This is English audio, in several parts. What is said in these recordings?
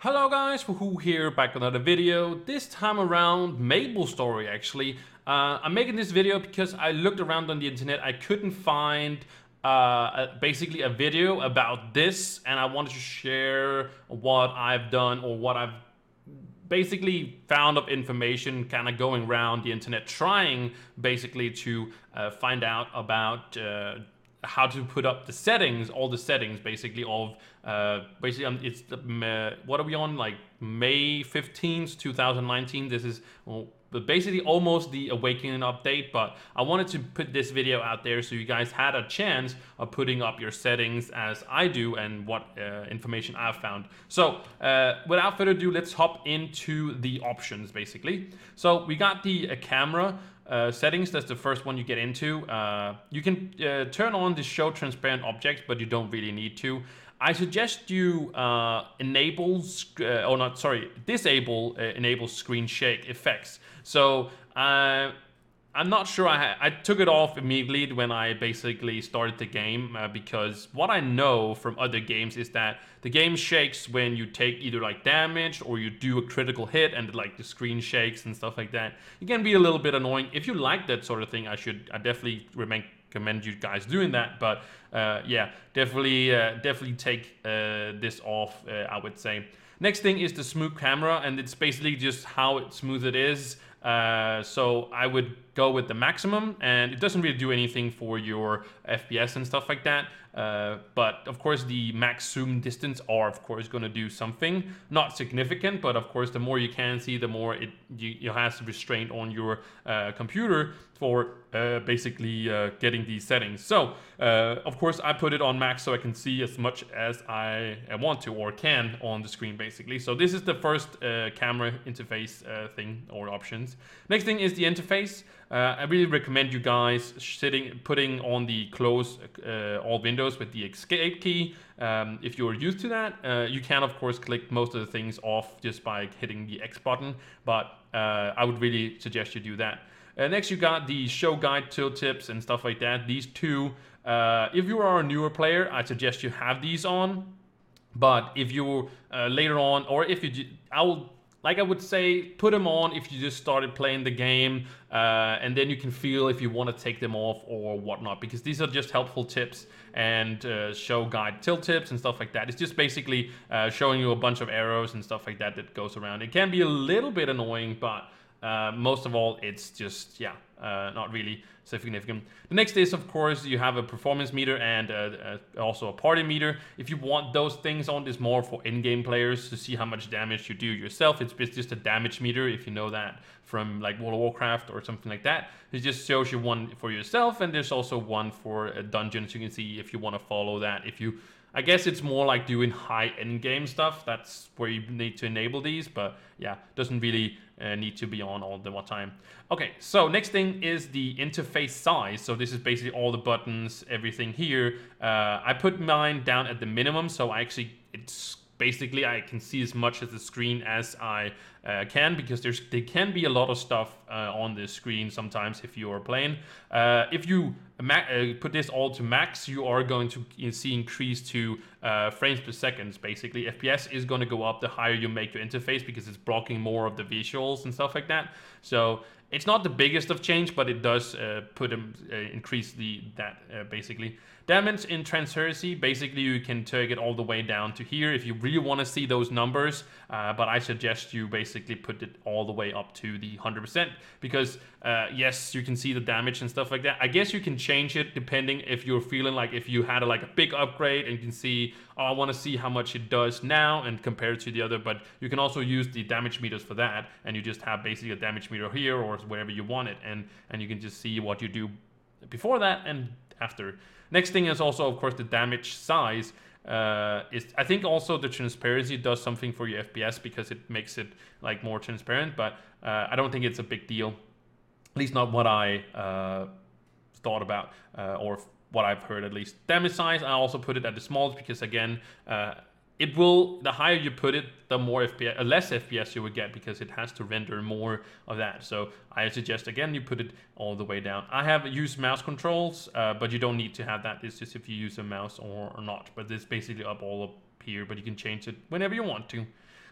Hello guys, who here, back another video. This time around, Maple Story actually. Uh, I'm making this video because I looked around on the internet, I couldn't find uh, basically a video about this and I wanted to share what I've done or what I've basically found of information kind of going around the internet trying basically to uh, find out about uh, how to put up the settings, all the settings basically of uh, basically um, it's uh, what are we on like May 15th, 2019. This is well, basically almost the awakening update, but I wanted to put this video out there so you guys had a chance of putting up your settings as I do and what uh, information I've found. So uh, without further ado, let's hop into the options basically. So we got the uh, camera. Uh, settings, that's the first one you get into. Uh, you can uh, turn on the show transparent objects, but you don't really need to. I suggest you uh, enable, uh, or oh, not, sorry, disable enable screen shake effects. So I'm not sure I I took it off immediately when I basically started the game uh, because what I know from other games is that the game shakes when you take either like damage or you do a critical hit and like the screen shakes and stuff like that. It can be a little bit annoying. If you like that sort of thing, I should I definitely recommend you guys doing that. But uh, yeah, definitely uh, definitely take uh, this off. Uh, I would say. Next thing is the smooth camera, and it's basically just how smooth it is uh, so I would go with the maximum, and it doesn't really do anything for your FPS and stuff like that. Uh, but of course, the max zoom distance are of course going to do something, not significant, but of course, the more you can see, the more it you, you has restraint on your uh, computer for uh, basically uh, getting these settings. So uh, of course, I put it on max so I can see as much as I want to or can on the screen basically. So this is the first camera interface thing or options. Next thing is the interface. Uh, I really recommend you guys sitting, putting on the close uh, all windows with the escape key. Um, if you're used to that, uh, you can of course click most of the things off just by hitting the X button, but uh, I would really suggest you do that. Uh, next, you got the show guide tooltips and stuff like that. These two, uh, if you are a newer player, I suggest you have these on. But if you later on, or if you, I will like I would say, put them on if you just started playing the game, uh, and then you can feel if you want to take them off or whatnot, because these are just helpful tips and uh, show guide tilt tips and stuff like that. It's just basically uh, showing you a bunch of arrows and stuff like that that goes around. It can be a little bit annoying, but uh, most of all, it's just, yeah, uh, not really significant. The next is, of course, you have a performance meter and uh, uh, also a party meter. If you want those things on, this more for in-game players to see how much damage you do yourself. It's just a damage meter, if you know that from like World of Warcraft or something like that. It just shows you one for yourself, and there's also one for uh, dungeons. you can see if you want to follow that, if you I guess it's more like doing high end game stuff. That's where you need to enable these, but yeah, doesn't really uh, need to be on all the time. Okay, so next thing is the interface size. So this is basically all the buttons, everything here. Uh, I put mine down at the minimum, so I actually it's basically I can see as much of the screen as I uh, can because there's there can be a lot of stuff uh, on the screen sometimes if you are playing. Uh, if you uh, put this all to max, you are going to see increase to uh, frames per seconds. Basically, FPS is going to go up the higher you make your interface because it's blocking more of the visuals and stuff like that. So it's not the biggest of change, but it does uh, put them um, increase the that basically. Damage in transheresy, basically you can take it all the way down to here if you really want to see those numbers, uh, but I suggest you basically put it all the way up to the 100% because uh, yes, you can see the damage and stuff like that. I guess you can change it depending if you're feeling like if you had a, like a big upgrade and you can see, oh, I want to see how much it does now and compare it to the other, but you can also use the damage meters for that and you just have basically a damage meter here or wherever you want it and, and you can just see what you do before that and after. Next thing is also, of course, the damage size. Uh, is I think also the transparency does something for your FPS because it makes it like more transparent. But uh, I don't think it's a big deal, at least not what I uh, thought about uh, or what I've heard at least. Damage size I also put it at the smallest because again, uh, it will the higher you put it the more fps uh, less fps you will get because it has to render more of that so i suggest again you put it all the way down i have used mouse controls uh, but you don't need to have that it's just if you use a mouse or, or not but it's basically up all up here but you can change it whenever you want to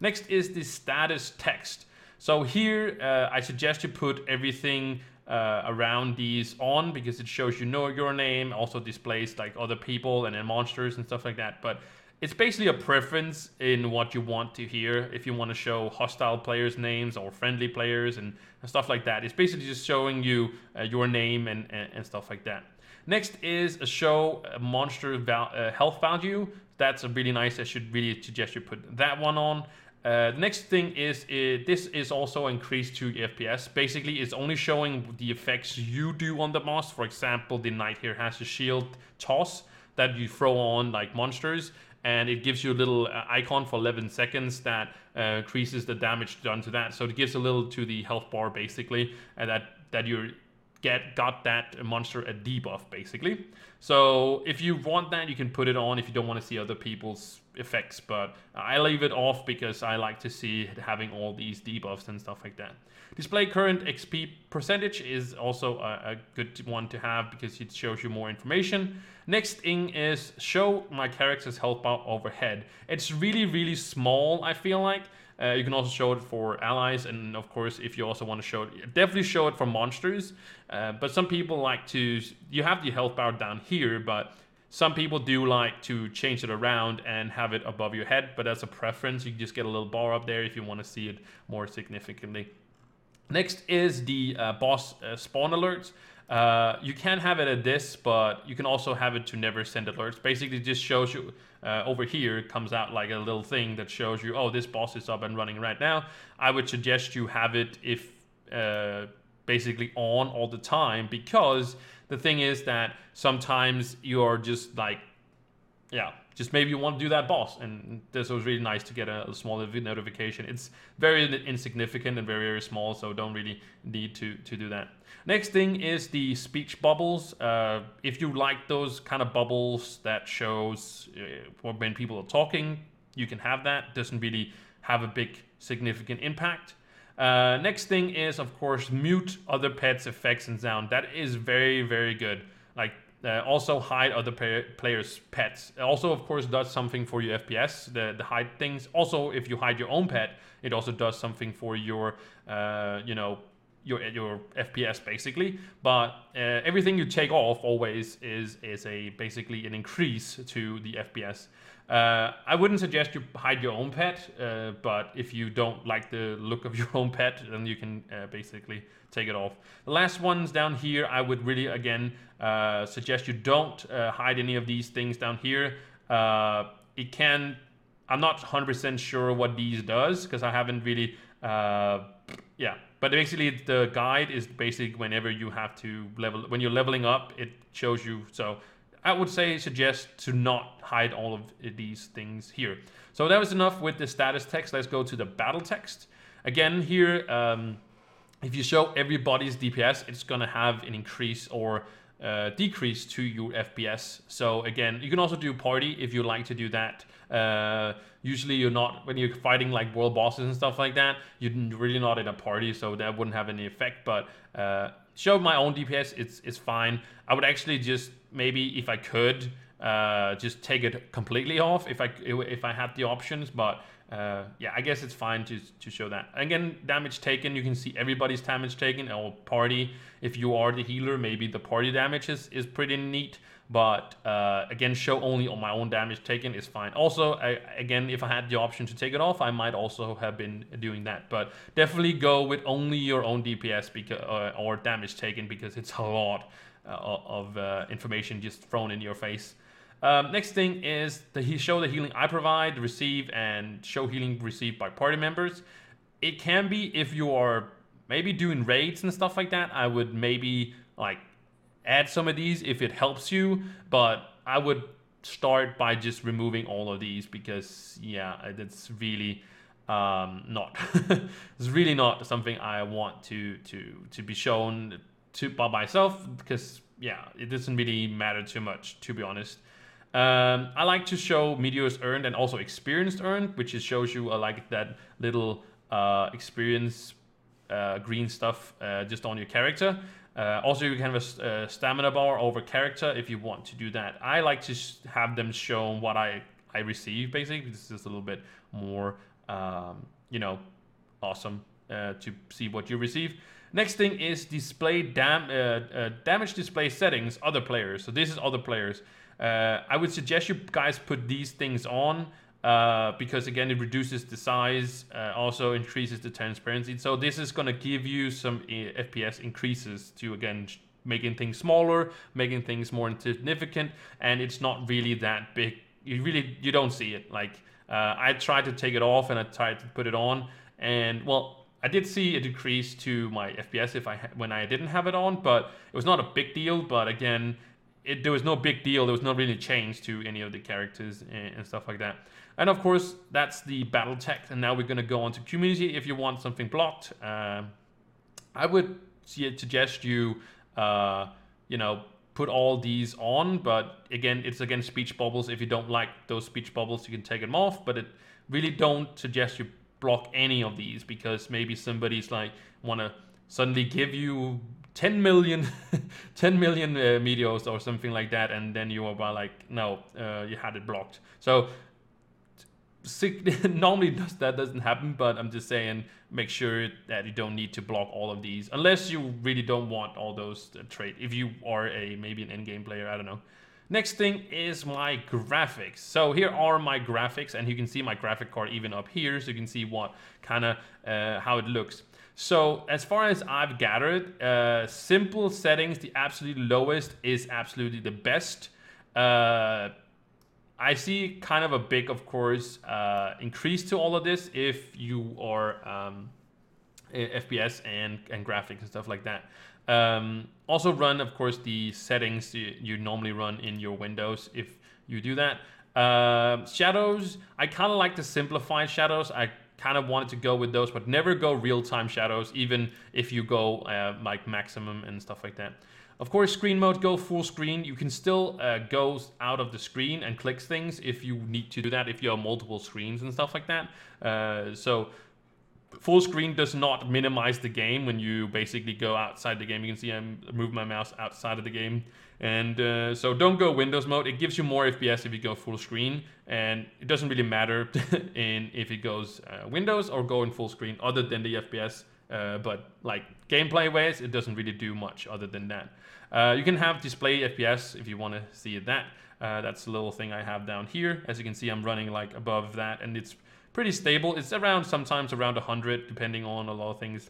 next is the status text so here uh, i suggest you put everything uh, around these on because it shows you know your name also displays like other people and then monsters and stuff like that but it's basically a preference in what you want to hear if you want to show hostile players names or friendly players and, and stuff like that it's basically just showing you uh, your name and, and, and, stuff like that next is a show a monster val- uh, health value that's a really nice i should really suggest you put that one on uh, the next thing is it, uh, this is also increased to FPS. Basically, it's only showing the effects you do on the boss. For example, the knight here has a shield toss that you throw on like monsters, and it gives you a little uh, icon for 11 seconds that uh, increases the damage done to that. So it gives a little to the health bar basically, and uh, that that you're get got that monster a debuff basically. So if you want that, you can put it on if you don't want to see other people's effects. But I leave it off because I like to see having all these debuffs and stuff like that. Display current XP percentage is also a, a good one to have because it shows you more information. Next thing is show my character's health bar overhead. It's really, really small, I feel like. Uh, you can also show it for allies, and of course, if you also want to show it, definitely show it for monsters. Uh, but some people like to, you have the health bar down here, but some people do like to change it around and have it above your head, but that's a preference. You just get a little bar up there if you want to see it more significantly. Next is the uh, boss uh, spawn alerts. Uh, you can have it at this, but you can also have it to never send alerts. Basically, just shows you uh, over here, comes out like a little thing that shows you, oh, this boss is up and running right now. I would suggest you have it if uh, basically on all the time because the thing is that sometimes you're just like, yeah, just maybe you want to do that boss. And this was really nice to get a, a small notification. It's very insignificant and very, very small, so don't really need to, to do that. Next thing is the speech bubbles. Uh, if you like those kind of bubbles that shows uh, when people are talking, you can have that. Doesn't really have a big significant impact. Uh, next thing is, of course, mute other pets' effects and sound. That is very, very good. Like uh, also hide other players' pets. Also, of course, does something for your FPS. The the hide things. Also, if you hide your own pet, it also does something for your uh, you know your your FPS basically. But uh, everything you take off always is is a basically an increase to the FPS. Uh, I wouldn't suggest you hide your own pet, uh, but if you don't like the look of your own pet, then you can uh, basically take it off. The last ones down here, I would really again uh, suggest you don't uh, hide any of these things down here. Uh, it can, I'm not 100% sure what these does because I haven't really, yeah. But basically, the guide is basically whenever you have to level, when you're leveling up, it shows you. So I would say suggest to not hide all of these things here. So that was enough with the status text. Let's go to the battle text. Again, here, um, if you show everybody's DPS, it's gonna have an increase or uh, decrease to your FPS. So again, you can also do party if you like to do that. Uh, usually you're not, when you're fighting like world bosses and stuff like that, you're really not in a party, so that wouldn't have any effect, but uh, show my own DPS, it's it's fine. I would actually just maybe if I could uh, just take it completely off if I if I had the options, but. Uh, yeah, I guess it's fine to, to show that. Again, damage taken, you can see everybody's damage taken or party. If you are the healer, maybe the party damage is, is pretty neat. But uh, again, show only on my own damage taken is fine. Also, I, again, if I had the option to take it off, I might also have been doing that. But definitely go with only your own DPS because, uh, or damage taken because it's a lot uh, of uh, information just thrown in your face. Um, next thing is the show the healing I provide, receive, and show healing received by party members. It can be if you are maybe doing raids and stuff like that. I would maybe like add some of these if it helps you, but I would start by just removing all of these because yeah, that's really um, not it's really not something I want to to to be shown to by myself because yeah, it doesn't really matter too much to be honest. Um, I like to show meteors earned and also experienced earned, which is shows you uh, like that little uh, experience uh, green stuff uh, just on your character. Uh, also, you can have a, a uh, stamina bar over character if you want to do that. I like to sh- have them shown what I I receive basically. This is a little bit more um, you know awesome uh, to see what you receive. Next thing is display dam- uh, uh damage display settings other players. So this is other players. Uh, I would suggest you guys put these things on uh, because again it reduces the size, uh, also increases the transparency. So this is going to give you some uh, FPS increases to again making things smaller, making things more insignificant, and it's not really that big. You really you don't see it. Like uh, I tried to take it off and I tried to put it on, and well. I did see a decrease to my FPS if I when I didn't have it on, but it was not a big deal. But again, it, there was no big deal. There was not really change to any of the characters and, and stuff like that. And of course, that's the battle text. And now we're going to go on to community. If you want something blocked, um, I would suggest you, uh, you know, put all these on. But again, it's against speech bubbles. If you don't like those speech bubbles, you can take them off. But it really don't suggest you block any of these because maybe somebody's like want to suddenly give you 10 million 10 million uh, meteors or something like that and then you are like no uh, you had it blocked so sick, normally does, that doesn't happen, but I'm just saying make sure that you don't need to block all of these unless you really don't want all those uh, trade. If you are a maybe an end game player, I don't know. Next thing is my graphics. So here are my graphics, and you can see my graphic card even up here, so you can see what kind of uh, how it looks. So as far as I've gathered, uh, simple settings, the absolute lowest is absolutely the best. Uh, I see kind of a big, of course, uh, increase to all of this if you are um, FPS and, and graphics and stuff like that. Um, also run, of course, the settings you, normally run in your Windows if you do that. Uh, shadows, I kind of like the simplified shadows. I kind of wanted to go with those, but never go real-time shadows, even if you go uh, like maximum and stuff like that. Of course, screen mode, go full screen. You can still uh, go out of the screen and click things if you need to do that, if you have multiple screens and stuff like that. Uh, so full screen does not minimize the game when you basically go outside the game. You can see I'm my mouse outside of the game. And uh, so don't go Windows mode. It gives you more FPS if you go full screen. And it doesn't really matter in if it goes uh, Windows or go in full screen other than the FPS. Uh, but like gameplay wise, it doesn't really do much other than that. Uh, you can have display FPS if you want to see that. Uh, that's a little thing I have down here. As you can see, I'm running like above that and it's pretty stable. It's around sometimes around 100 depending on a lot of things.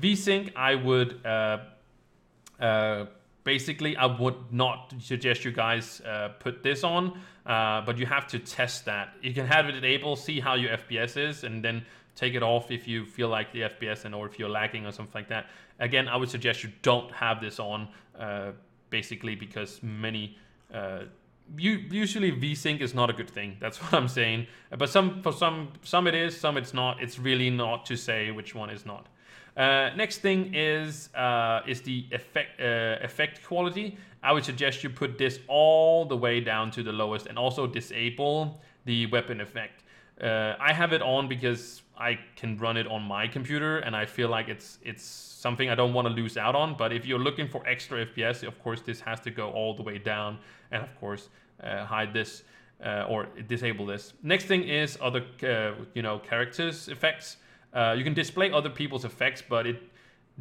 VSync, I would uh, uh, basically i would not suggest you guys uh, put this on uh, but you have to test that you can have it enabled see how your fps is and then Take it off if you feel like the FPS and or if you're lagging or something like that. Again, I would suggest you don't have this on uh, basically because many. Uh, you, usually VSync is not a good thing. That's what I'm saying. But some for some some it is, some it's not. It's really not to say which one is not. Uh, next thing is uh, is the effect uh, effect quality. I would suggest you put this all the way down to the lowest and also disable the weapon effect. Uh, I have it on because I can run it on my computer, and I feel like it's it's something I don't want to lose out on. But if you're looking for extra FPS, of course this has to go all the way down, and of course uh, hide this uh, or disable this. Next thing is other uh, you know characters effects. Uh, you can display other people's effects, but it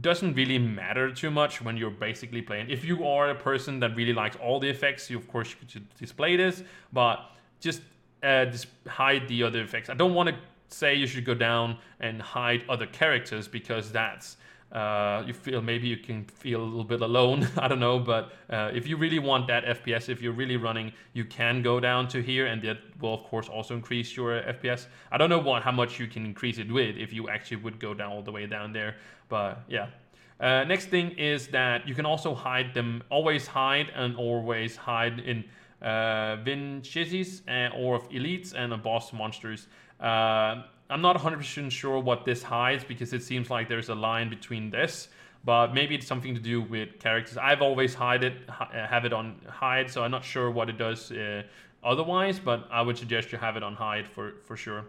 doesn't really matter too much when you're basically playing. If you are a person that really likes all the effects, you of course you could display this, but just uh, hide the other effects. I don't want to say you should go down and hide other characters because that's uh, you feel maybe you can feel a little bit alone. I don't know, but uh, if you really want that FPS, if you're really running, you can go down to here, and that will of course also increase your uh, FPS. I don't know what how much you can increase it with if you actually would go down all the way down there, but yeah. Uh, next thing is that you can also hide them, always hide and always hide in uh, Vin uh, or of Elites and of Boss Monsters. Uh, I'm not 100% sure what this hides because it seems like there's a line between this, but maybe it's something to do with characters. I've always hide it, uh, have it on hide, so I'm not sure what it does uh, otherwise, but I would suggest you have it on hide for, for sure.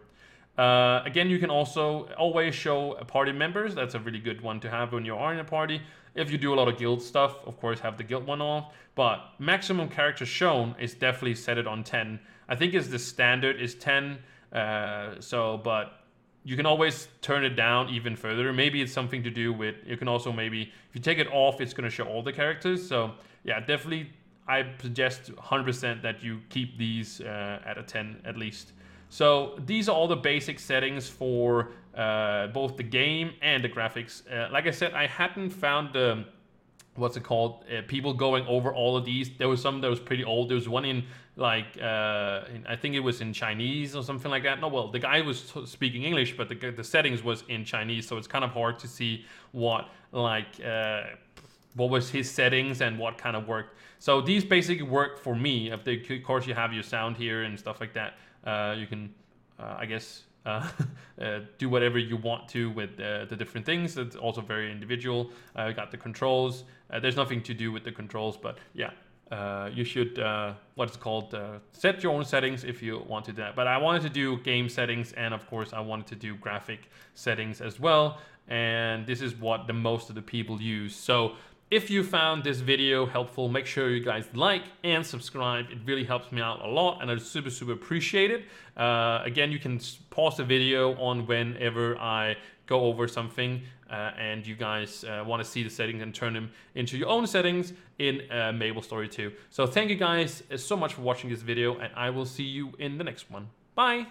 Uh, again, you can also always show party members. That's a really good one to have when you are in a party. If you do a lot of guild stuff, of course, have the guild one on. But maximum characters shown is definitely set it on 10. I think is the standard is 10. Uh, so, but you can always turn it down even further. Maybe it's something to do with. You can also maybe if you take it off, it's going to show all the characters. So yeah, definitely, I suggest 100% that you keep these uh, at a 10 at least. So these are all the basic settings for uh, both the game and the graphics. Uh, like I said, I hadn't found the what's it called? Uh, people going over all of these. There was some that was pretty old. There was one in like uh, in, I think it was in Chinese or something like that. No, well, the guy was t- speaking English, but the, the settings was in Chinese, so it's kind of hard to see what like uh, what was his settings and what kind of worked. So these basically work for me. of course, you have your sound here and stuff like that. Uh, you can, uh, I guess, uh, uh do whatever you want to with uh, the different things. It's also very individual. I got the controls. Uh, there's nothing to do with the controls, but yeah, uh, you should uh, what's called uh, set your own settings if you want to do that. But I wanted to do game settings and of course I wanted to do graphic settings as well. And this is what the most of the people use. So if you found this video helpful, make sure you guys like and subscribe. It really helps me out a lot and I super, super appreciate it. Uh, again, you can pause the video on whenever I go over something uh, and you guys uh, want to see the settings and turn them into your own settings in uh, Mabel Story 2. So thank you guys uh, so much for watching this video and I will see you in the next one. Bye!